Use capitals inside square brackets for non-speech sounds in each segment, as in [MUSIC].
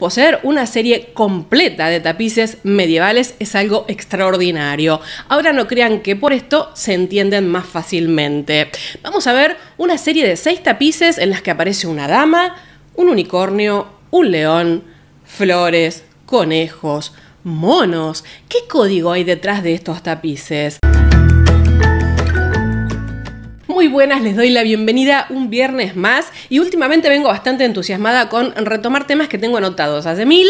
Poseer una serie completa de tapices medievales es algo extraordinario. Ahora no crean que por esto se entienden más fácilmente. Vamos a ver una serie de seis tapices en las que aparece una dama, un unicornio, un león, flores, conejos, monos. ¿Qué código hay detrás de estos tapices? muy buenas, les doy la bienvenida un viernes más y últimamente vengo bastante entusiasmada con retomar temas que tengo anotados hace mil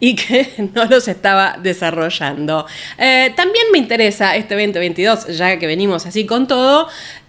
y que [LAUGHS] no los estaba desarrollando. Eh, también me interesa este 2022, ya que venimos así con todo,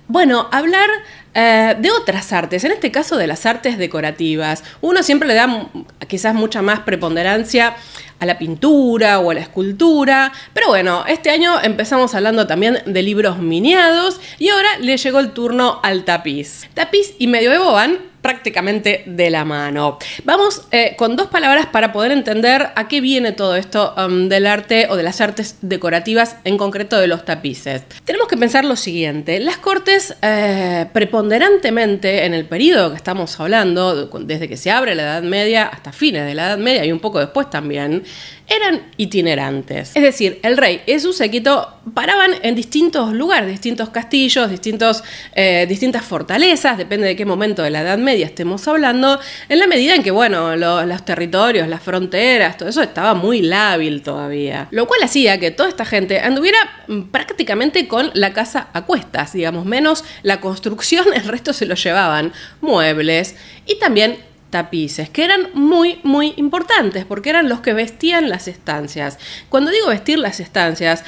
bueno, hablar eh, de otras artes, en este caso de las artes decorativas. Uno siempre le da quizás mucha más preponderancia a la pintura o a la escultura. Pero bueno, este año empezamos hablando también de libros miniados y ahora le llegó el turno al tapiz. Tapiz y medio de van prácticamente de la mano. Vamos eh, con dos palabras para poder entender a qué viene todo esto um, del arte o de las artes decorativas, en concreto de los tapices. Tenemos que pensar lo siguiente, las cortes eh, preponderantemente en el periodo que estamos hablando, desde que se abre la Edad Media hasta fines de la Edad Media y un poco después también, eran itinerantes. Es decir, el rey y su séquito paraban en distintos lugares, distintos castillos, distintos, eh, distintas fortalezas, depende de qué momento de la Edad Media estemos hablando, en la medida en que, bueno, los territorios, las fronteras, todo eso estaba muy lábil todavía. Lo cual hacía que toda esta gente anduviera mm, prácticamente con la casa a cuestas, digamos, menos la construcción, [LAUGHS] el resto se lo llevaban, muebles y también tapices, que eran muy, muy importantes, porque eran los que vestían las estancias. Cuando digo vestir las estancias,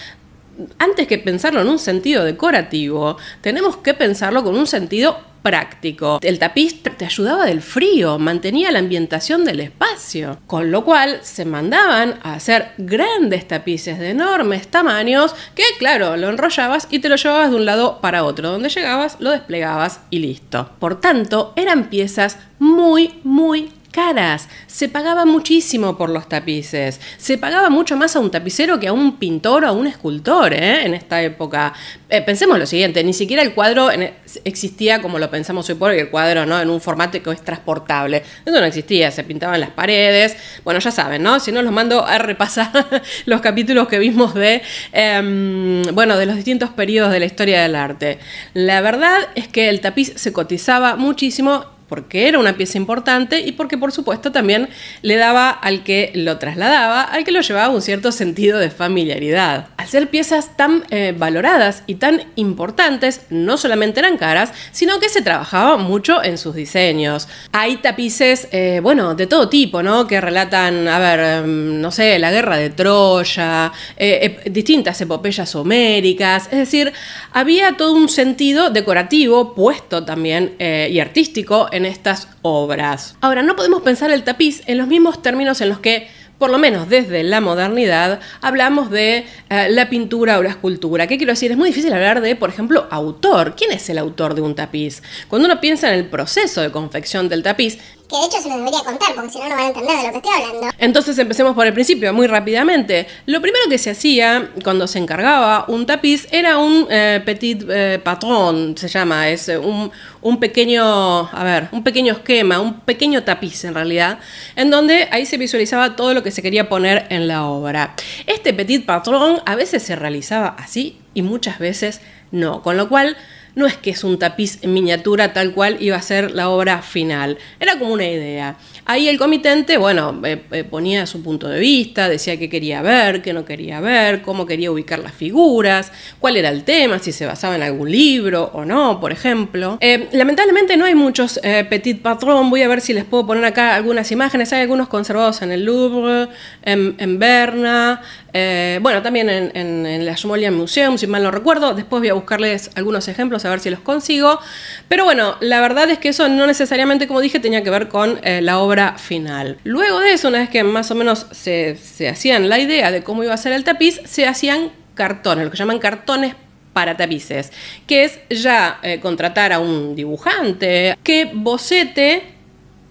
antes que pensarlo en un sentido decorativo, tenemos que pensarlo con un sentido práctico. El tapiz te ayudaba del frío, mantenía la ambientación del espacio, con lo cual se mandaban a hacer grandes tapices de enormes tamaños que, claro, lo enrollabas y te lo llevabas de un lado para otro. Donde llegabas, lo desplegabas y listo. Por tanto, eran piezas muy, muy caras. Se pagaba muchísimo por los tapices. Se pagaba mucho más a un tapicero que a un pintor o a un escultor ¿eh? en esta época. Eh, pensemos lo siguiente, ni siquiera el cuadro e, existía como lo pensamos hoy por hoy, el cuadro ¿no? en un formato que es transportable. Eso no existía, se pintaban las paredes. Bueno, ya saben, ¿no? Si no, los mando a repasar [LAUGHS] los capítulos que vimos de, em, bueno, de los distintos periodos de la historia del arte. La verdad es que el tapiz se cotizaba muchísimo porque era una pieza importante y porque por supuesto también le daba al que lo trasladaba, al que lo llevaba un cierto sentido de familiaridad. Al ser piezas tan eh, valoradas y tan importantes, no solamente eran caras, sino que se trabajaba mucho en sus diseños. Hay tapices, eh, bueno, de todo tipo, ¿no? Que relatan, a ver, em, no sé, la guerra de Troya, eh, distintas epopeyas homéricas, es decir, había todo un sentido decorativo puesto también y artístico en estas obras. Ahora, no podemos pensar el tapiz en los mismos términos en los que por lo menos desde la modernidad, hablamos de eh, la pintura o la escultura. ¿Qué quiero decir? Es muy difícil hablar de, por ejemplo, autor. ¿Quién es el autor de un tapiz? Cuando uno piensa en el proceso de confección del tapiz, que de hecho se lo debería contar, porque si no, no van a entender de lo que estoy hablando. Entonces empecemos por el principio, muy rápidamente. Lo primero que se hacía cuando se encargaba un tapiz era un eh, petit patron, eh, patrón, se llama, es eh, un, pequeño, a ver, un pequeño esquema, un pequeño tapiz en realidad, en donde ahí se visualizaba todo lo que se quería poner en la obra. Este petit patrón a veces se realizaba así y muchas veces no, con lo cual no es que es un tapiz en miniatura tal cual iba a ser la obra final, era como una idea. Ahí el comitente, bueno, eh, eh, ponía su punto de vista, decía qué quería ver, qué no quería ver, cómo quería ubicar las figuras, cuál era el tema, si se basaba en algún libro o no, por ejemplo. Eh, lamentablemente no hay muchos Petit Patron, voy a ver si les puedo poner acá algunas imágenes, hay algunos conservados en el Louvre, en Berna, eh, bueno, también en, la Ashmolean Museum, si mal no recuerdo. Después voy a buscarles algunos ejemplos a ver si los consigo. Pero bueno, la verdad es que eso no necesariamente, como dije, tenía que ver con eh, la obra final. Luego de eso, una vez que más o menos se, hacían la idea de cómo iba a ser el tapiz, se hacían cartones, lo que llaman cartones para tapices, que es ya eh, contratar a un dibujante que bocete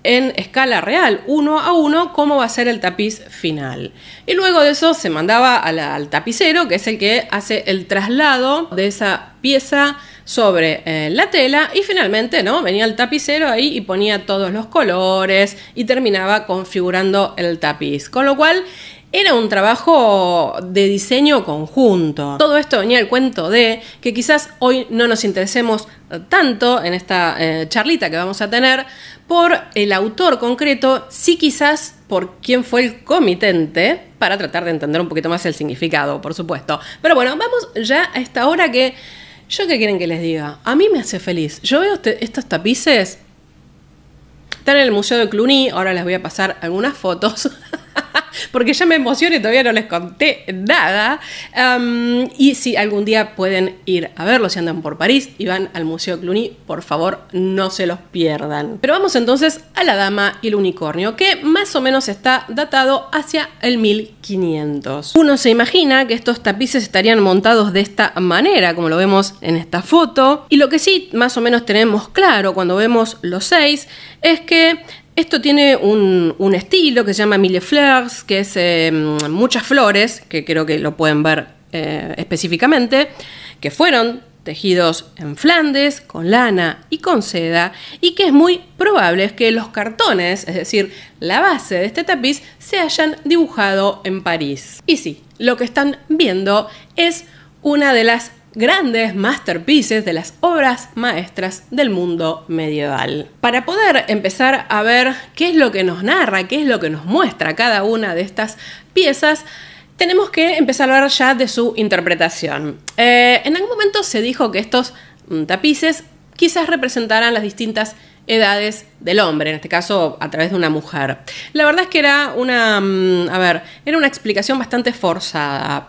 en escala real, uno a uno, cómo va a ser el tapiz final. Y luego de eso se mandaba al, tapicero, que es el que hace el traslado de esa pieza sobre eh, la tela y finalmente no venía el tapicero ahí y ponía todos los colores y terminaba configurando el tapiz con lo cual era un trabajo de diseño conjunto. Todo esto venía el cuento de que quizás hoy no nos interesemos tanto en esta eh, charlita que vamos a tener por el autor concreto, sí quizás por quién fue el comitente, para tratar de entender un poquito más el significado, por supuesto. Pero bueno, vamos ya a esta hora que... ¿Yo qué quieren que les diga? A mí me hace feliz. Yo veo este, estos tapices... Están en el Museo de Cluny, ahora les voy a pasar algunas fotos. [LAUGHS] porque ya me emocioné, todavía no les conté nada. y si algún día pueden ir a verlo, si andan por París y van al Museo Cluny, por favor no se los pierdan. Pero vamos entonces a La Dama y el Unicornio, que más o menos está datado hacia el 1500. Uno se imagina que estos tapices estarían montados de esta manera, como lo vemos en esta foto. Y lo que sí más o menos tenemos claro cuando vemos los seis es que esto tiene un, estilo que se llama Mille Fleurs, que es em, muchas flores, que creo que lo pueden ver eh, específicamente, que fueron tejidos en Flandes, con lana y con seda, y que es muy probable que los cartones, es decir, la base de este tapiz, se hayan dibujado en París. Y sí, lo que están viendo es una de las grandes masterpieces de las obras maestras del mundo medieval. Para poder empezar a ver qué es lo que nos narra, qué es lo que nos muestra cada una de estas piezas, tenemos que empezar a hablar ya de su interpretación. Eh, en algún momento se dijo que estos mm, tapices quizás representaran las distintas edades del hombre, en este caso a través de una mujer. La verdad es que era una, mm, a ver, era una explicación bastante forzada.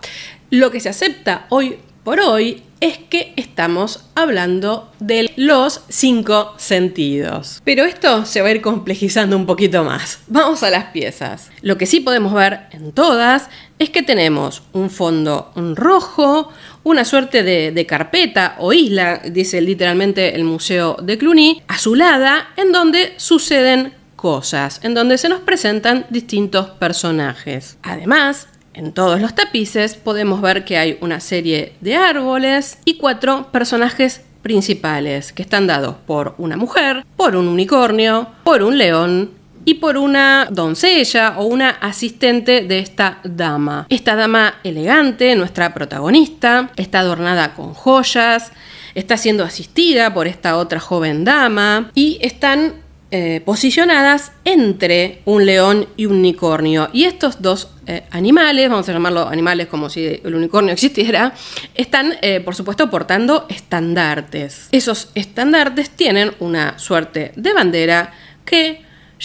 Lo que se acepta hoy por hoy es que estamos hablando de los cinco sentidos. Pero esto se va a ir complejizando un poquito más. Vamos a las piezas. Lo que sí podemos ver en todas es que tenemos un fondo rojo, una suerte de, de carpeta o isla, dice literalmente el Museo de Cluny, azulada, en donde suceden cosas, en donde se nos presentan distintos personajes. Además, en todos los tapices podemos ver que hay una serie de árboles y cuatro personajes principales que están dados por una mujer, por un unicornio, por un león y por una doncella o una asistente de esta dama. Esta dama elegante, nuestra protagonista, está adornada con joyas, está siendo asistida por esta otra joven dama y están eh, posicionadas entre un león y un unicornio. Y estos dos eh, animales, vamos a llamarlos animales como si el unicornio [LAUGHS] existiera, están, eh, por supuesto, portando estandartes. Esos estandartes tienen una suerte de bandera que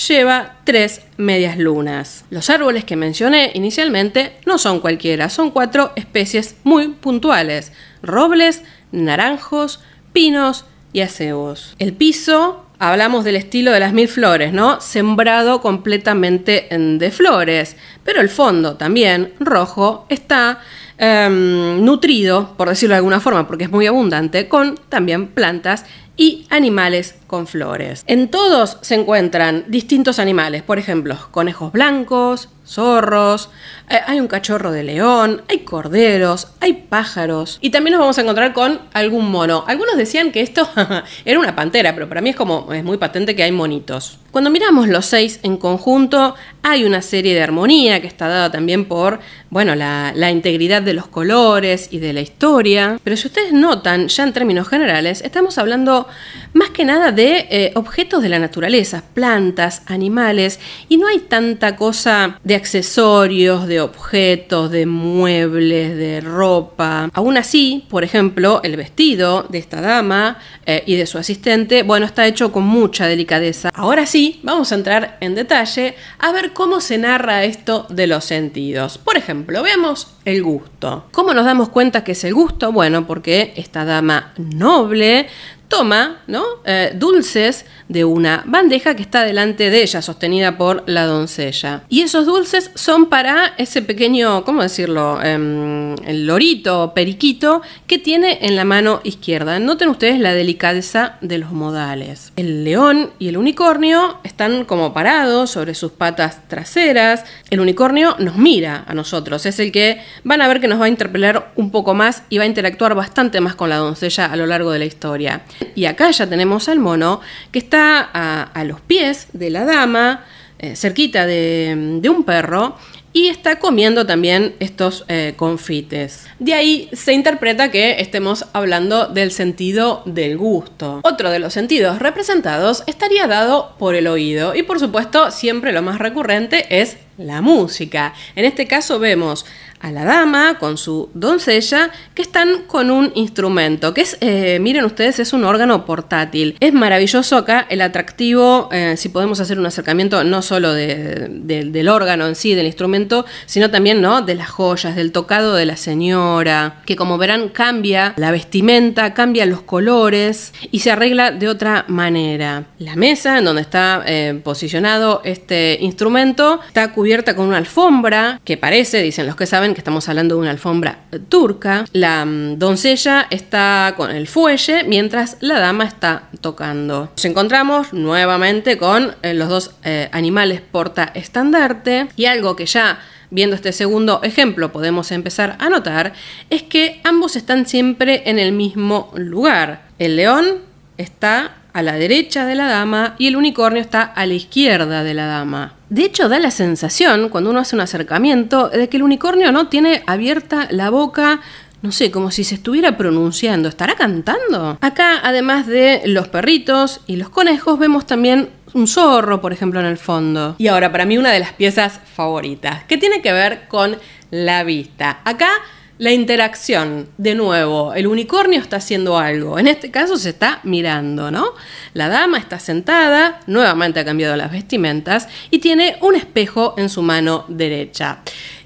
lleva tres medias lunas. Los árboles que mencioné inicialmente no son cualquiera, son cuatro especies muy puntuales, robles, naranjos, pinos y acebos. El piso hablamos del estilo de las mil flores, ¿no? Sembrado completamente de flores, pero el fondo también, rojo, está em, nutrido, por decirlo de alguna forma, porque es muy abundante, con también plantas y animales con flores. En todos se encuentran distintos animales, por ejemplo, conejos blancos, zorros, eh, hay un cachorro de león, hay corderos, hay pájaros. Y también nos vamos a encontrar con algún mono. Algunos decían que esto [LAUGHS] era una pantera, pero para mí es como, es muy patente que hay monitos. Cuando miramos los seis en conjunto, hay una serie de armonía que está dada también por, bueno, la, la integridad de los colores y de la historia. Pero si ustedes notan, ya en términos generales, estamos hablando más que nada de eh, objetos de la naturaleza, plantas, animales, y no hay tanta cosa de accesorios, de objetos, de muebles, de ropa. Aún así, por ejemplo, el vestido de esta dama eh, y de su asistente, bueno, está hecho con mucha delicadeza. Ahora sí, vamos a entrar en detalle a ver cómo se narra esto de los sentidos. Por ejemplo, vemos el gusto. ¿Cómo nos damos cuenta que es el gusto? Bueno, porque esta dama noble toma ¿no? Eh, dulces de una bandeja que está delante de ella, sostenida por la doncella. Y esos dulces son para ese pequeño, ¿cómo decirlo? Em, el lorito, periquito, que tiene en la mano izquierda. Noten ustedes la delicadeza de los modales. El león y el unicornio están como parados sobre sus patas traseras. El unicornio nos mira a nosotros, es el que van a ver que nos va a interpelar un poco más y va a interactuar bastante más con la doncella a lo largo de la historia. Y acá ya tenemos al mono que está a, los pies de la dama, eh, cerquita de, un perro, y está comiendo también estos eh, confites. De ahí se interpreta que estemos hablando del sentido del gusto. Otro de los sentidos representados estaría dado por el oído, y por supuesto siempre lo más recurrente es la música. En este caso vemos a la dama con su doncella que están con un instrumento que es, eh, miren ustedes, es un órgano portátil. Es maravilloso acá el atractivo, eh, si podemos hacer un acercamiento no solo del órgano en sí, del instrumento, sino también ¿no? de las joyas, del tocado de la señora, que como verán cambia la vestimenta, cambia los colores y se arregla de otra manera. La mesa en donde está eh, posicionado este instrumento está cubierta con una alfombra, que parece, dicen los que saben, que estamos hablando de una alfombra turca. La mm, doncella está con el fuelle, mientras la dama está tocando. Nos encontramos nuevamente con eh, los dos eh, animales porta estandarte y algo que ya viendo este segundo ejemplo podemos empezar a notar es que ambos están siempre en el mismo lugar. El león está a la derecha de la dama y el unicornio está a la izquierda de la dama. De hecho, da la sensación, cuando uno hace un acercamiento, de que el unicornio no tiene abierta la boca, no sé, como si se estuviera pronunciando. ¿Estará cantando? Acá, además de los perritos y los conejos, vemos también un zorro, por ejemplo, en el fondo. Y ahora, para mí, una de las piezas favoritas, que tiene que ver con la vista. Acá la interacción, de nuevo, el unicornio está haciendo algo, en este caso se está mirando, ¿no? La dama está sentada, nuevamente ha cambiado las vestimentas y tiene un espejo en su mano derecha.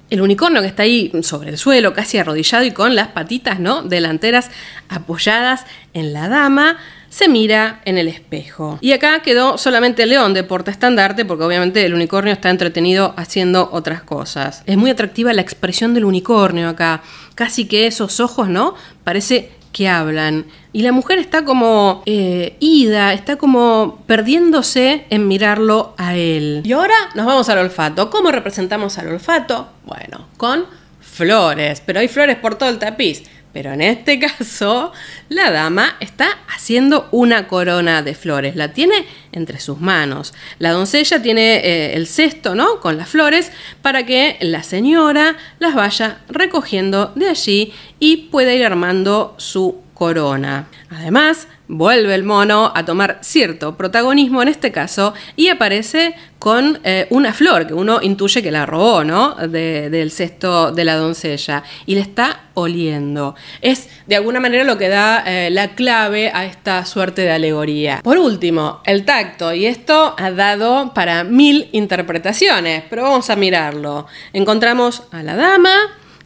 El unicornio que está ahí sobre el suelo, casi arrodillado y con las patitas ¿no? delanteras apoyadas en la dama, se mira en el espejo. Y acá quedó solamente el león de estandarte, porque obviamente el unicornio está entretenido haciendo otras cosas. Es muy atractiva la expresión del unicornio acá, casi que esos ojos, ¿no? Parece que hablan. Y la mujer está como eh, ida, está como perdiéndose en mirarlo a él. Y ahora nos vamos al olfato. ¿Cómo representamos al olfato? Bueno, con flores, pero hay flores por todo el tapiz. Pero en este [LAUGHS] caso, la dama está haciendo una corona de flores, la tiene entre sus manos. La doncella tiene eh, el cesto, ¿no? Con las flores para que la señora las vaya recogiendo de allí y pueda ir armando su Corona. Además, vuelve el mono a tomar cierto protagonismo en este caso y aparece con eh, una flor que uno intuye que la robó, ¿no? del cesto de la doncella y le está oliendo. Es de alguna manera lo que da eh, la clave a esta suerte de alegoría. Por último, el tacto y esto ha dado para mil interpretaciones, pero vamos a mirarlo. Encontramos a la dama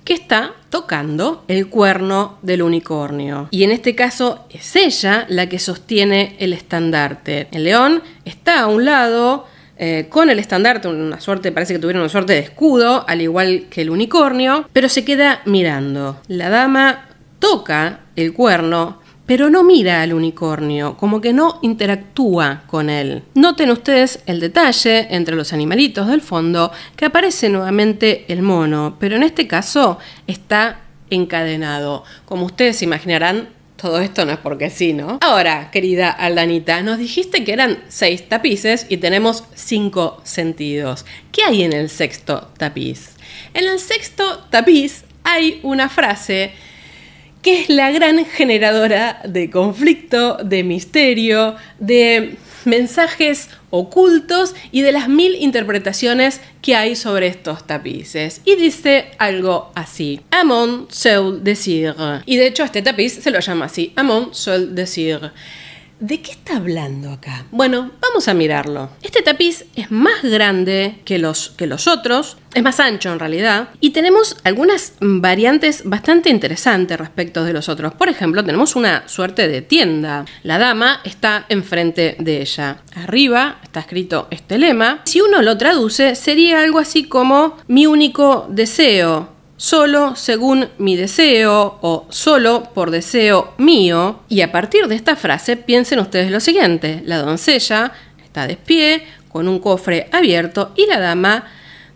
que está tocando el cuerno del unicornio. Y en este caso es ella la que sostiene el estandarte. El león está a un lado eh, con el estandarte, una suerte, parece que tuvieron una suerte de escudo, al igual que el unicornio, pero se queda mirando. La dama toca el cuerno pero no mira al unicornio, como que no interactúa con él. Noten ustedes el detalle entre los animalitos del fondo que aparece nuevamente el mono, pero en este caso está encadenado. Como ustedes imaginarán, todo esto no es porque sí, ¿no? Ahora, querida Aldanita, nos dijiste que eran seis tapices y tenemos cinco sentidos. ¿Qué hay en el sexto tapiz? En el sexto tapiz hay una frase que es la gran generadora de conflicto, de misterio, de mensajes ocultos y de las mil interpretaciones que hay sobre estos tapices. Y dice algo así. Amon seul decir. Y de hecho este tapiz se lo llama así. Amon seul decir. ¿De qué está hablando acá? Bueno, vamos a mirarlo. Este tapiz es más grande que los, que los otros, es más ancho en realidad, y tenemos algunas variantes bastante interesantes respecto de los otros. Por ejemplo, tenemos una suerte de tienda. La dama está enfrente de ella. Arriba está escrito este lema. Si uno lo traduce, sería algo así como mi único deseo solo según mi deseo o solo por deseo mío. Y a partir de esta frase piensen ustedes lo siguiente. La doncella está de pie con un cofre abierto y la dama,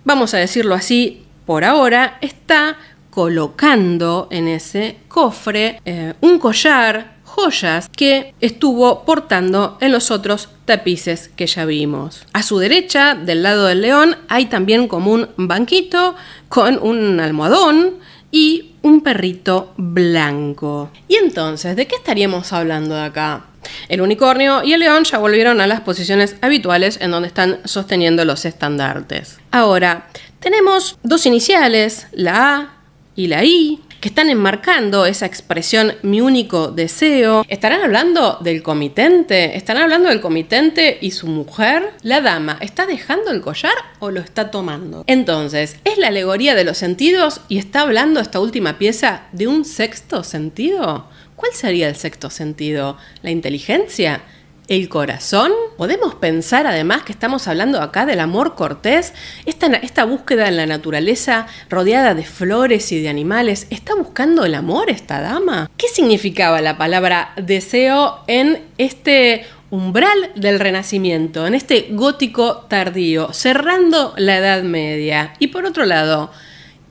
vamos a decirlo así, por ahora está colocando en ese cofre eh, un collar joyas que estuvo portando en los otros tapices que ya vimos. A su derecha, del lado del león, hay también como un banquito con un almohadón y un perrito blanco. Y entonces, ¿de qué estaríamos hablando de acá? El unicornio y el león ya volvieron a las posiciones habituales en donde están sosteniendo los estandartes. Ahora, tenemos dos iniciales, la A y la I, que están enmarcando esa expresión mi único deseo. ¿Estarán hablando del comitente? están hablando del comitente y su mujer? La dama, ¿está dejando el collar o lo está tomando? Entonces, ¿es la alegoría de los sentidos y está hablando esta última pieza de un sexto sentido? ¿Cuál sería el sexto sentido? ¿La inteligencia? el corazón. Podemos pensar además que estamos hablando acá del amor cortés, esta, esta, búsqueda en la naturaleza rodeada de flores y de animales, ¿está buscando el amor esta dama? ¿Qué significaba la palabra deseo en este umbral del Renacimiento, en este gótico tardío, cerrando la Edad Media? Y por otro lado,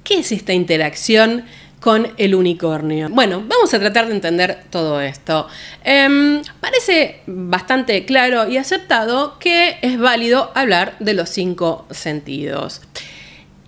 ¿qué es esta interacción? con el unicornio. Bueno, vamos a tratar de entender todo esto. Em, parece bastante claro y aceptado que es válido hablar de los cinco sentidos.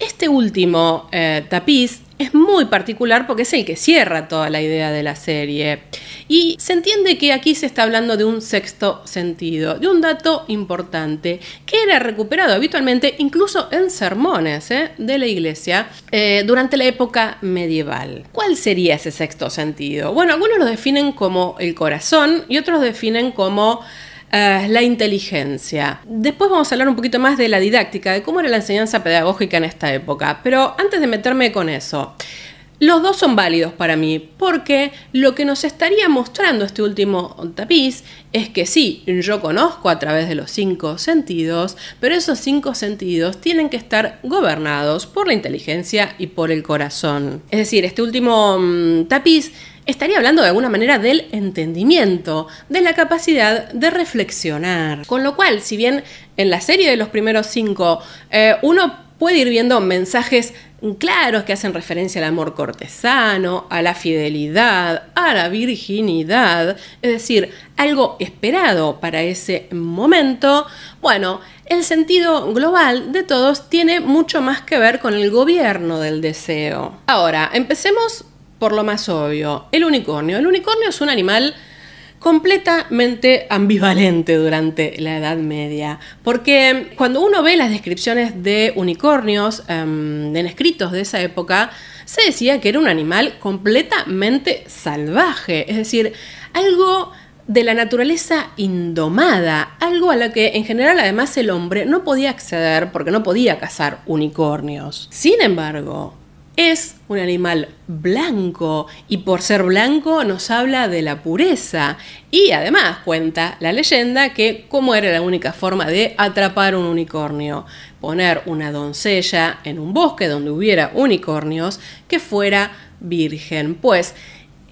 Este último eh, tapiz es muy particular porque es el que cierra toda la idea de la serie. Y se entiende que aquí se está hablando de un sexto sentido, de un dato importante que era recuperado habitualmente incluso en sermones ¿eh? de la iglesia eh, durante la época medieval. ¿Cuál sería ese sexto sentido? Bueno, algunos lo definen como el corazón y otros definen como eh, la inteligencia. Después vamos a hablar un poquito más de la didáctica, de cómo era la enseñanza pedagógica en esta época. Pero antes de meterme con eso, los dos son válidos para mí, porque lo que nos estaría mostrando este último tapiz es que sí, yo conozco a través de los cinco sentidos, pero esos cinco sentidos tienen que estar gobernados por la inteligencia y por el corazón. Es decir, este último mm, tapiz estaría hablando de alguna manera del entendimiento, de la capacidad de reflexionar. Con lo cual, si bien en la serie de los primeros cinco eh, uno puede ir viendo mensajes claros que hacen referencia al amor cortesano, a la fidelidad, a la virginidad, es decir, algo esperado para ese momento, bueno, el sentido global de todos tiene mucho más que ver con el gobierno del deseo. Ahora, empecemos por lo más obvio, el unicornio. El unicornio es un animal completamente ambivalente durante la Edad Media, porque cuando uno ve las descripciones de unicornios en em, escritos de esa época, se decía que era un animal completamente salvaje, es decir, algo de la naturaleza indomada, algo a lo que en general además el hombre no podía acceder porque no podía cazar unicornios. Sin embargo, es un animal blanco y por ser blanco nos habla de la pureza y además cuenta la leyenda que como era la única forma de atrapar un unicornio, poner una doncella en un bosque donde hubiera unicornios que fuera virgen, pues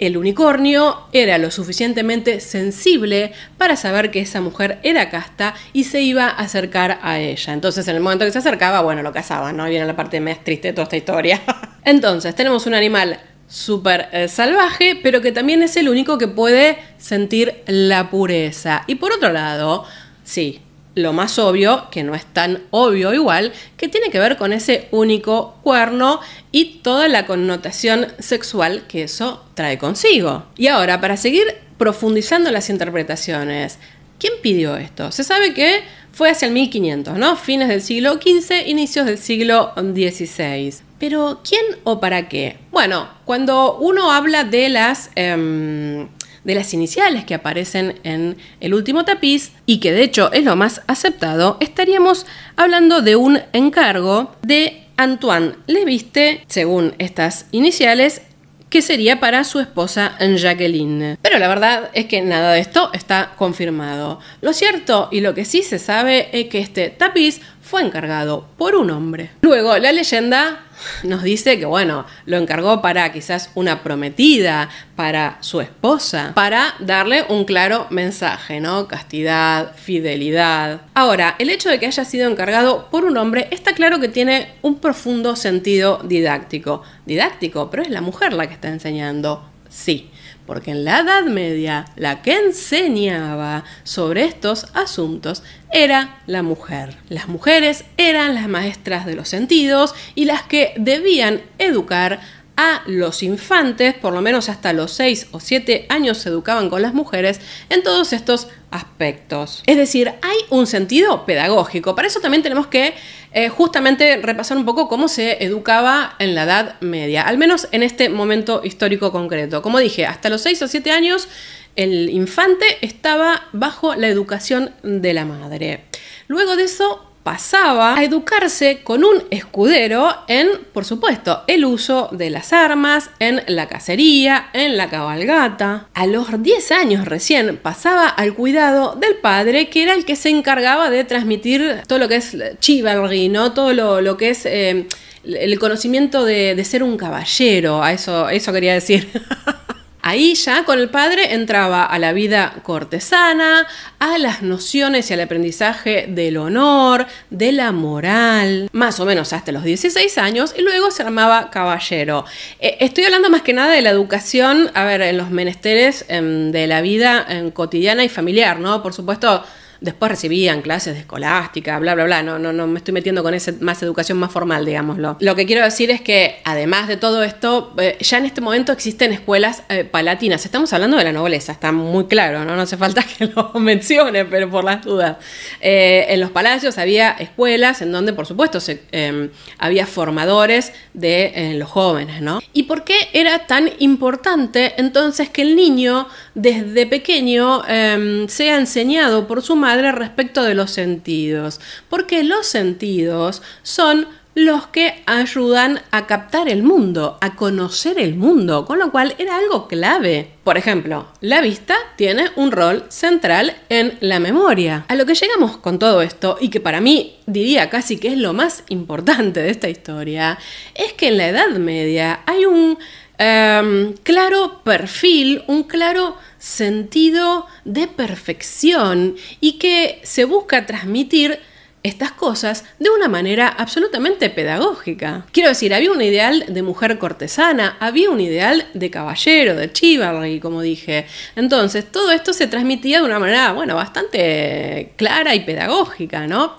el unicornio era lo suficientemente sensible para saber que esa mujer era casta y se iba a acercar a ella. Entonces, en el momento que se acercaba, bueno, lo cazaban, ¿no? Ahí viene la parte más triste de toda esta historia. [LAUGHS] Entonces, tenemos un animal súper eh, salvaje, pero que también es el único que puede sentir la pureza. Y por otro lado, sí, lo más obvio, que no es tan obvio igual, que tiene que ver con ese único cuerno y toda la connotación sexual que eso trae consigo. Y ahora, para seguir profundizando las interpretaciones, ¿quién pidió esto? Se sabe que fue hacia el 1500, ¿no? Fines del siglo XV, inicios del siglo XVI. Pero, ¿quién o para qué? Bueno, cuando uno habla de las... Em, de las iniciales que aparecen en el último tapiz y que de hecho es lo más aceptado, estaríamos hablando de un encargo de Antoine Le Viste, según estas iniciales, que sería para su esposa Jacqueline. Pero la verdad es que nada de esto está confirmado. Lo cierto y lo que sí se sabe es que este tapiz fue encargado por un hombre. Luego, la leyenda nos dice que, bueno, lo encargó para quizás una prometida, para su esposa, para darle un claro mensaje, ¿no? Castidad, fidelidad. Ahora, el hecho de que haya sido encargado por un hombre está claro que tiene un profundo sentido didáctico. Didáctico, pero es la mujer la que está enseñando Sí, porque en la Edad Media la que enseñaba sobre estos asuntos era la mujer. Las mujeres eran las maestras de los sentidos y las que debían educar a los infantes, por lo menos hasta los 6 o 7 años se educaban con las mujeres en todos estos aspectos. Es decir, hay un sentido pedagógico. Para eso también tenemos que eh, justamente repasar un poco cómo se educaba en la Edad Media, al menos en este momento histórico concreto. Como dije, hasta los 6 o 7 años el infante estaba bajo la educación de la madre. Luego de eso, pasaba a educarse con un escudero en, por supuesto, el uso de las armas, en la cacería, en la cabalgata. A los 10 años recién pasaba al cuidado del padre, que era el que se encargaba de transmitir todo lo que es chivalry, todo lo, que es eh, el conocimiento de, ser un caballero, a eso, eso quería decir. [LAUGHS] Ahí ya con el padre entraba a la vida cortesana, a las nociones y al aprendizaje del honor, de la moral, más o menos hasta los 16 años, y luego se armaba caballero. Eh, estoy hablando más que nada de la educación, a ver, en los menesteres em, de la vida em, cotidiana y familiar, ¿no? Por supuesto Después recibían clases de escolástica, bla, bla, bla. No, no, no me estoy metiendo con esa más educación más formal, digámoslo. Lo que quiero decir es que, además de todo esto, eh, ya en este momento existen escuelas eh, palatinas. Estamos hablando de la nobleza, está muy claro, ¿no? No hace falta [LAUGHS] que lo mencione, pero por las dudas. Eh, en los palacios había escuelas en donde, por supuesto, em, había formadores de los jóvenes, ¿no? ¿Y por qué era tan importante entonces que el niño desde pequeño em, sea enseñado por su madre? respecto de los sentidos, porque los sentidos son los que ayudan a captar el mundo, a conocer el mundo, con lo cual era algo clave. Por ejemplo, la vista tiene un rol central en la memoria. A lo que llegamos con todo esto, y que para mí diría casi que es lo más importante de esta historia, es que en la Edad Media hay un Em, claro perfil, un claro sentido de perfección y que se busca transmitir estas cosas de una manera absolutamente pedagógica. Quiero decir, había un ideal de mujer cortesana, había un ideal de caballero, de chivalry, como dije. Entonces, todo esto se transmitía de una manera, bueno, bastante clara y pedagógica, ¿no?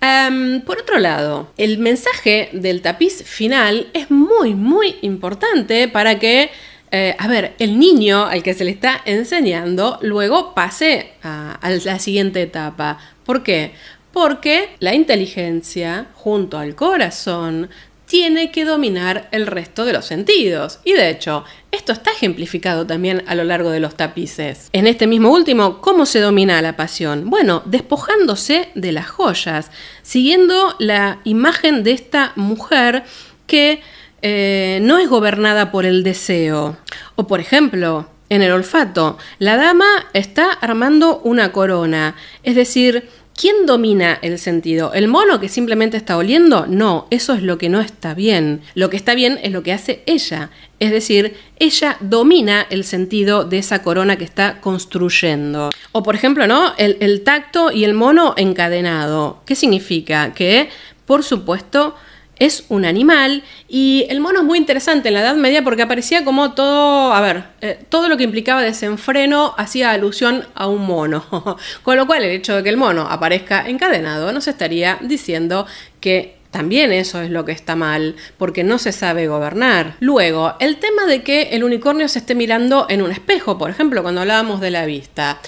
Em, por otro lado, el mensaje del tapiz final es muy, muy importante para que, eh, a ver, el niño al que se le está enseñando luego pase a, a la siguiente etapa. ¿Por qué? Porque la inteligencia junto al corazón tiene que dominar el resto de los sentidos. Y de hecho, esto está ejemplificado también a lo largo de los tapices. En este mismo último, ¿cómo se domina la pasión? Bueno, despojándose de las joyas, siguiendo la imagen de esta mujer que eh, no es gobernada por el deseo. O por ejemplo, en el olfato, la dama está armando una corona, es decir, ¿Quién domina el sentido? ¿El mono que simplemente está oliendo? No, eso es lo que no está bien. Lo que está bien es lo que hace ella. Es decir, ella domina el sentido de esa corona que está construyendo. O por ejemplo, ¿no? El, el tacto y el mono encadenado. ¿Qué significa? Que, por supuesto, es un animal y el mono es muy interesante en la Edad Media porque aparecía como todo, a ver, eh, todo lo que implicaba desenfreno hacía alusión a un mono. [LAUGHS] Con lo cual el hecho de que el mono aparezca encadenado nos estaría diciendo que también eso es lo que está mal, porque no se sabe gobernar. Luego, el tema de que el unicornio se esté mirando en un espejo, por ejemplo, cuando hablábamos de la vista.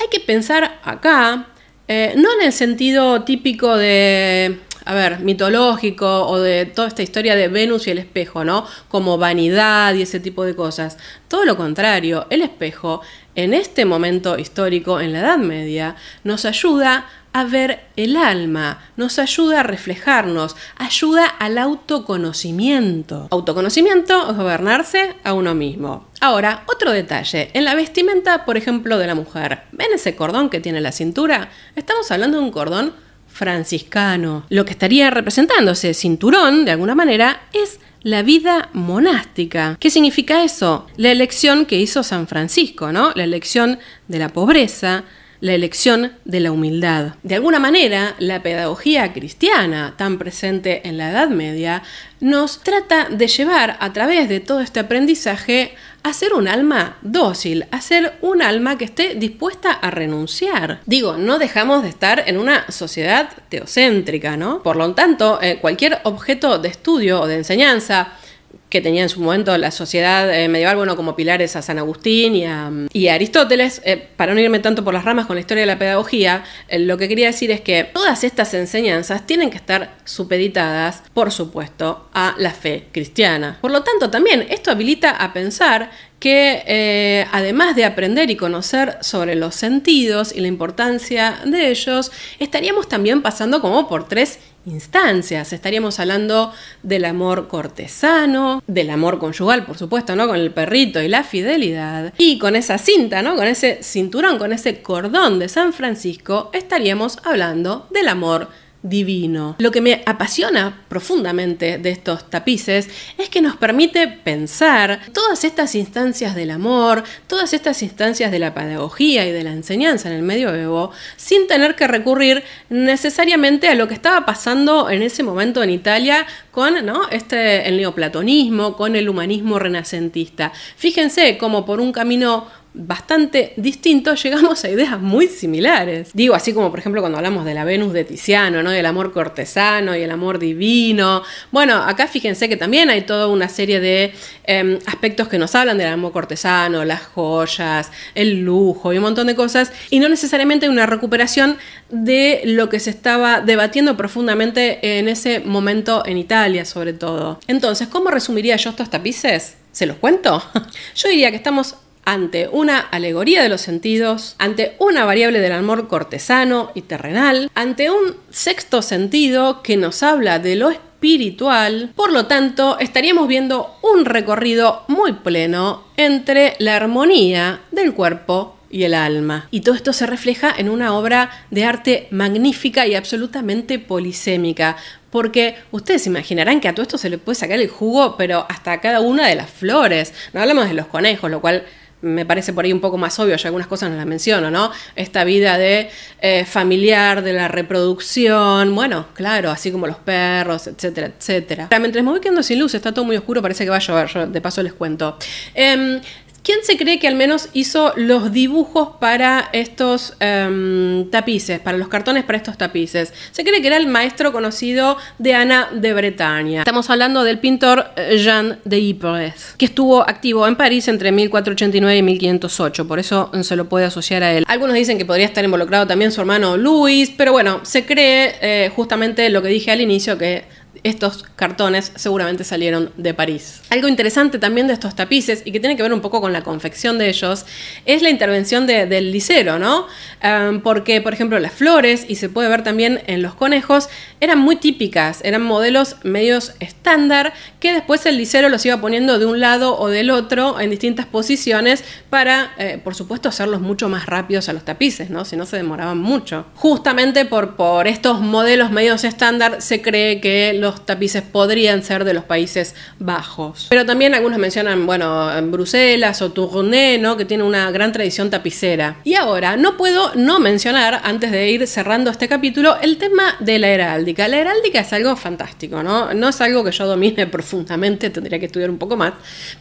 Hay que pensar acá, eh, no en el sentido típico de a ver, mitológico o de toda esta historia de Venus y el espejo, ¿no? Como vanidad y ese tipo de cosas. Todo lo contrario, el espejo en este momento histórico, en la Edad Media, nos ayuda a ver el alma, nos ayuda a reflejarnos, ayuda al autoconocimiento. Autoconocimiento es gobernarse a uno mismo. Ahora, otro detalle, en la vestimenta, por ejemplo, de la mujer, ¿ven ese cordón que tiene la cintura? Estamos hablando de un cordón franciscano. Lo que estaría representándose cinturón, de alguna manera, es la vida monástica. ¿Qué significa eso? La elección que hizo San Francisco, ¿no? La elección de la pobreza, la elección de la humildad. De alguna manera, la pedagogía cristiana, tan presente en la Edad Media, nos trata de llevar a través de todo este aprendizaje hacer un alma dócil, hacer un alma que esté dispuesta a renunciar. Digo, no dejamos de estar en una sociedad teocéntrica, ¿no? Por lo tanto, eh, cualquier objeto de estudio o de enseñanza, que tenía en su momento la sociedad eh, medieval, bueno, como pilares a San Agustín y a, Aristóteles, eh, para no irme tanto por las ramas con la historia de la pedagogía, eh, lo que quería decir es que todas estas enseñanzas tienen que estar supeditadas, por supuesto, a la fe cristiana. Por lo tanto, también esto habilita a pensar que además de aprender y conocer sobre los sentidos y la importancia de ellos, estaríamos también pasando como por tres instancias. Estaríamos hablando del amor cortesano, del amor conyugal, por supuesto, ¿no? Con el perrito y la fidelidad. Y con esa cinta, ¿no? Con ese cinturón, con ese cordón de San Francisco, estaríamos hablando del amor divino. Lo que me apasiona profundamente de estos tapices es que nos permite pensar todas estas instancias del amor, todas estas instancias de la pedagogía y de la enseñanza en el medioevo, sin tener que recurrir necesariamente a lo que estaba pasando en ese momento en Italia con este, el neoplatonismo, con el humanismo renacentista. Fíjense cómo por un camino bastante distintos, [LAUGHS] llegamos a ideas muy similares. Digo, así como por ejemplo cuando hablamos de la Venus de Tiziano, ¿no? del amor cortesano y el amor divino. Bueno, acá fíjense que también hay toda una serie de em, aspectos que nos hablan del amor cortesano, las joyas, el lujo y un montón de cosas, y no necesariamente una recuperación de lo que se estaba debatiendo profundamente en ese momento en Italia, sobre todo. Entonces, ¿cómo resumiría yo estos tapices? ¿Se los cuento? [LAUGHS] Yo diría que estamos ante una alegoría de los sentidos, ante una variable del amor cortesano y terrenal, ante un sexto sentido que nos habla de lo espiritual. Por lo tanto, estaríamos viendo un recorrido muy pleno entre la armonía del cuerpo y el alma. Y todo esto se refleja en una obra de arte magnífica y absolutamente polisémica, porque ustedes imaginarán que a todo esto se le puede sacar el jugo, pero hasta cada una de las flores. No hablamos de los conejos, lo cual me parece por ahí un poco más obvio, ya algunas cosas no las menciono, ¿no? Esta vida de eh, familiar, de la reproducción, bueno, claro, así como los perros, etcétera, etcétera. mientras me voy quedando sin luz, está todo muy oscuro, parece que va a llover, yo de paso les cuento. Em, ¿Quién se cree que al menos hizo los dibujos para estos em, tapices, para los cartones para estos tapices? Se cree que era el maestro conocido de Ana de Bretaña. Estamos hablando del pintor eh, Jean de Ypres, que estuvo activo en París entre 1489 y 1508, por eso se lo puede asociar a él. Algunos dicen que podría estar involucrado también su hermano Luis, pero bueno, se cree eh, justamente lo que dije al inicio, que estos cartones seguramente salieron de París. Algo interesante también de estos tapices, y que tiene que ver un poco con la confección de ellos, es la intervención del lisero, ¿no? Em, porque, por ejemplo, las flores, y se puede ver también en los conejos, eran muy típicas, eran modelos medios estándar, que después el lisero los iba poniendo de un lado o del otro en distintas posiciones para, eh, por supuesto, hacerlos mucho más rápidos a los tapices, ¿no? Si no se demoraban mucho. Justamente por, por estos modelos medios estándar se cree que los tapices podrían ser de los Países Bajos. Pero también algunos mencionan, bueno, en Bruselas o Tournai, ¿no? Que tiene una gran tradición tapicera. Y ahora, no puedo no mencionar, antes de ir cerrando este capítulo, el tema de la heráldica. La heráldica es algo fantástico, ¿no? No es algo que yo domine [LAUGHS] profundamente, tendría que estudiar un poco más,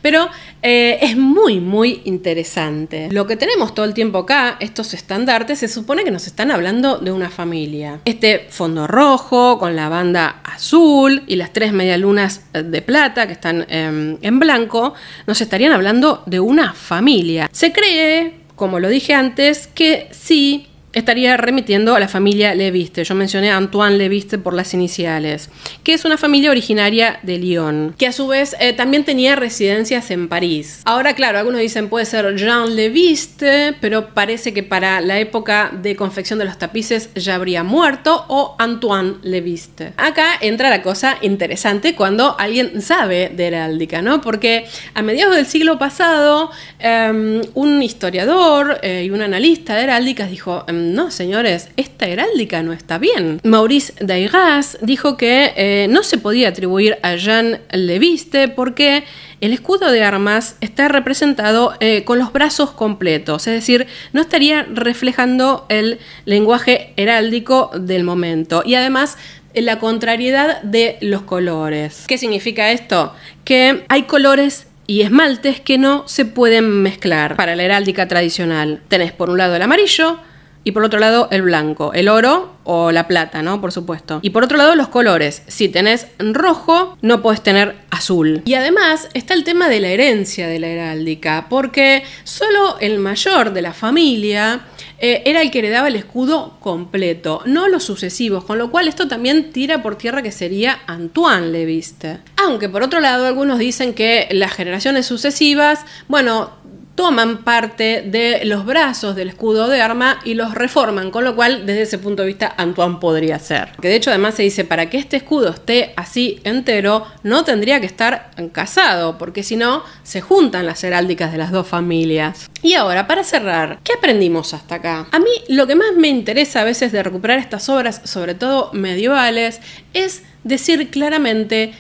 pero eh, es muy, muy interesante. Lo que tenemos todo el tiempo acá, estos estandartes, se supone que nos están hablando de una familia. Este fondo rojo con la banda azul, y las tres medialunas eh, de plata que están em, en blanco, nos estarían hablando de una familia. Se cree, como lo dije antes, que sí estaría remitiendo a la familia Leviste. Yo mencioné Antoine Leviste por las iniciales, que es una familia originaria de Lyon, que a su vez eh, también tenía residencias en París. Ahora, claro, algunos dicen puede ser Jean Leviste, pero parece que para la época de confección de los tapices ya habría muerto, o Antoine Leviste. Acá entra la cosa interesante cuando alguien sabe de heráldica, ¿no? Porque a mediados del siglo pasado, em, un historiador eh, y un analista de heráldicas dijo, em, no, señores, esta heráldica no está bien. Maurice Daigas dijo que eh, no se podía atribuir a Jean Leviste porque el escudo de armas está representado eh, con los brazos completos, es decir, no estaría reflejando el lenguaje heráldico del momento. Y además la contrariedad de los colores. ¿Qué significa esto? Que hay colores y esmaltes que no se pueden mezclar para la heráldica tradicional. Tenés por un lado el amarillo, y por otro lado, el blanco, el oro o la plata, ¿no? Por supuesto. Y por otro lado, los colores. Si tenés rojo, no puedes tener azul. Y además está el tema de la herencia de la heráldica, porque solo el mayor de la familia eh, era el que heredaba el escudo completo, no los sucesivos, con lo cual esto también tira por tierra que sería Antoine viste? Aunque por otro lado, algunos dicen que las generaciones sucesivas, bueno, toman parte de los brazos del escudo de arma y los reforman, con lo cual desde ese punto de vista Antoine podría ser. Que de hecho además se dice, para que este escudo esté así entero, no tendría que estar casado, porque si no, se juntan las heráldicas de las dos familias. Y ahora, para cerrar, ¿qué aprendimos hasta acá? A mí lo que más me interesa a veces de recuperar estas obras, sobre todo medievales, es decir claramente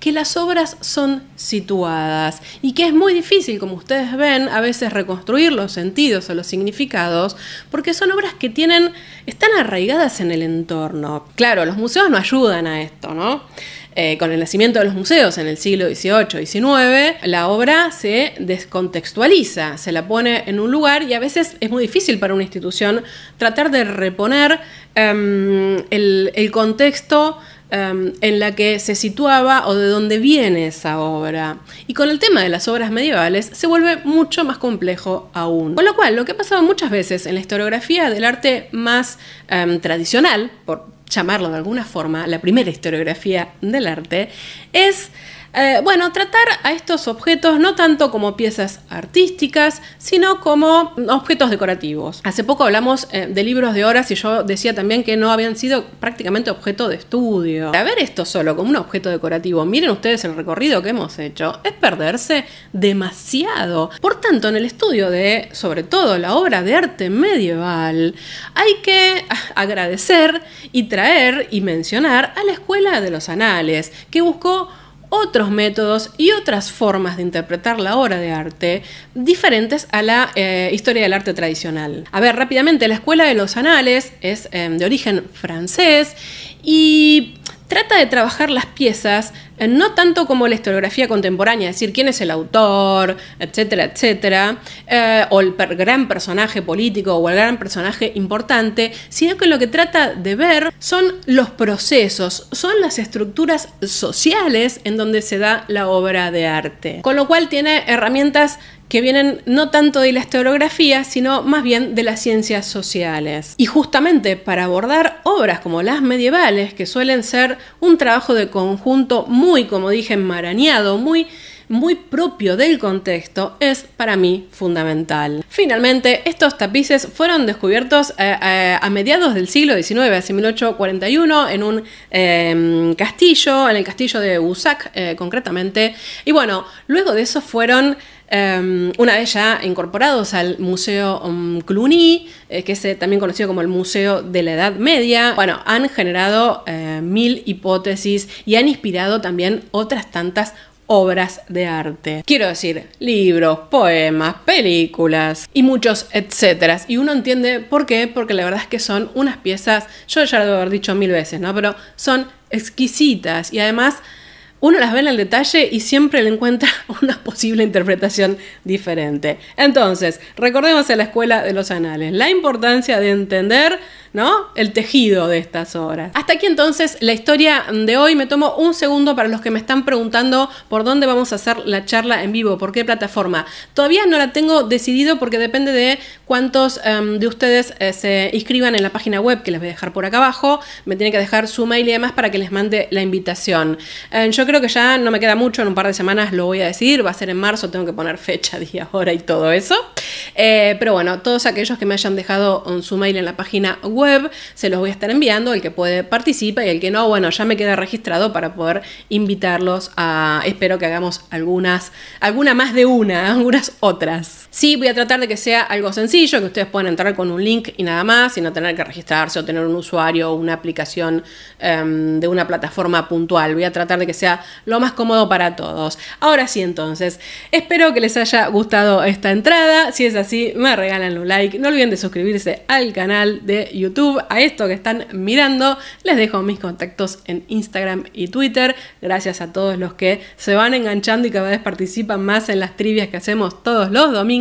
que las obras son situadas y que es muy difícil, como ustedes ven, a veces reconstruir los sentidos o los significados, porque son obras que tienen, están arraigadas en el entorno. Claro, los museos no ayudan a esto, ¿no? Eh, con el nacimiento de los museos en el siglo XVIII y XIX, la obra se descontextualiza, se la pone en un lugar y a veces es muy difícil para una institución tratar de reponer em, el contexto Em, en la que se situaba o de dónde viene esa obra. Y con el tema de las obras medievales se vuelve mucho más complejo aún. Con lo cual, lo que ha pasado muchas veces en la historiografía del arte más em, tradicional, por llamarlo de alguna forma, la primera historiografía del arte, es eh, bueno, tratar a estos objetos no tanto como piezas artísticas, sino como objetos decorativos. Hace poco hablamos eh, de libros de horas y yo decía también que no habían sido prácticamente objeto de estudio. A ver esto solo como un objeto decorativo, miren ustedes el recorrido que hemos hecho, es perderse demasiado. Por tanto, en el estudio de, sobre todo, la obra de arte medieval, hay que ah, agradecer y traer y mencionar a la escuela de los anales, que buscó otros métodos y otras formas de interpretar la obra de arte diferentes a la eh, historia del arte tradicional. A ver, rápidamente, la escuela de los anales es em, de origen francés y trata de trabajar las piezas eh, no tanto como la historiografía contemporánea, es decir, quién es el autor, etcétera, etcétera, eh, o el gran personaje político o el gran personaje importante, sino que lo que trata de ver son los procesos, son las estructuras sociales en donde se da la obra de arte. Con lo cual tiene herramientas que vienen no tanto de la historiografía, sino más bien de las ciencias sociales. Y justamente para abordar obras como las medievales, que suelen ser un trabajo de conjunto muy, como dije, enmarañado, muy muy propio del contexto es para mí fundamental. Finalmente, estos tapices fueron descubiertos eh, eh, a mediados del siglo XIX, hace 1841, en un em, castillo, en el castillo de Usac eh, concretamente. Y bueno, luego de eso fueron... Em, una vez ya incorporados al Museo mm, Cluny, que es también conocido como el Museo de la Edad Media, bueno, han generado mil hipótesis y han inspirado también otras tantas obras de arte. Quiero decir, libros, poemas, películas y muchos etcétera. Y uno entiende por qué, porque la verdad es que son unas piezas, yo ya lo he dicho mil veces, ¿no? Pero son exquisitas y además uno las ve en el detalle y siempre le encuentra [LAUGHS] una posible interpretación diferente. Entonces, recordemos en la escuela de los anales, la importancia de entender ¿no? el tejido de estas obras. Hasta aquí entonces la historia de hoy. Me tomo un segundo para los que me están preguntando por dónde vamos a hacer la charla en vivo, por qué plataforma. Todavía no la tengo decidido porque depende de cuántos em, de ustedes eh, se inscriban en la página web que les voy a dejar por acá abajo. Me tiene que dejar su mail y demás para que les mande la invitación. Eh, creo que ya no me queda mucho, en un par de semanas lo voy a decir, va a ser en marzo, tengo que poner fecha, [LAUGHS] día, hora y todo eso. Eh, pero bueno, todos aquellos que me hayan dejado en su mail en la página web, se los voy a estar enviando, el que puede participa y el que no, bueno, ya me queda registrado para poder invitarlos a, espero que hagamos algunas, alguna más de una, [LAUGHS] algunas otras. Sí, voy a tratar de que sea algo sencillo, que ustedes puedan entrar con un link y nada más, y no tener que registrarse o tener un usuario o una aplicación em, de una plataforma puntual. Voy a tratar de que sea lo más cómodo para todos. Ahora sí, entonces, espero que les haya gustado esta entrada. Si es así, me regalan un like. No olviden de suscribirse al canal de YouTube, a esto que están mirando. Les dejo mis contactos en Instagram y Twitter. Gracias a todos los que se van enganchando y cada vez participan más en las trivias que hacemos todos los domingos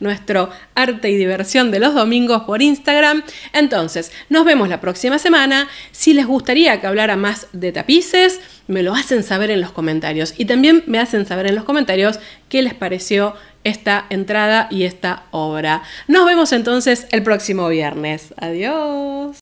nuestro arte y diversión de los domingos por Instagram. Entonces, nos vemos la próxima semana. Si les gustaría que hablara más de tapices, me lo hacen saber en los comentarios. Y también me hacen saber en los comentarios qué les pareció esta entrada y esta obra. Nos vemos entonces el próximo viernes. Adiós.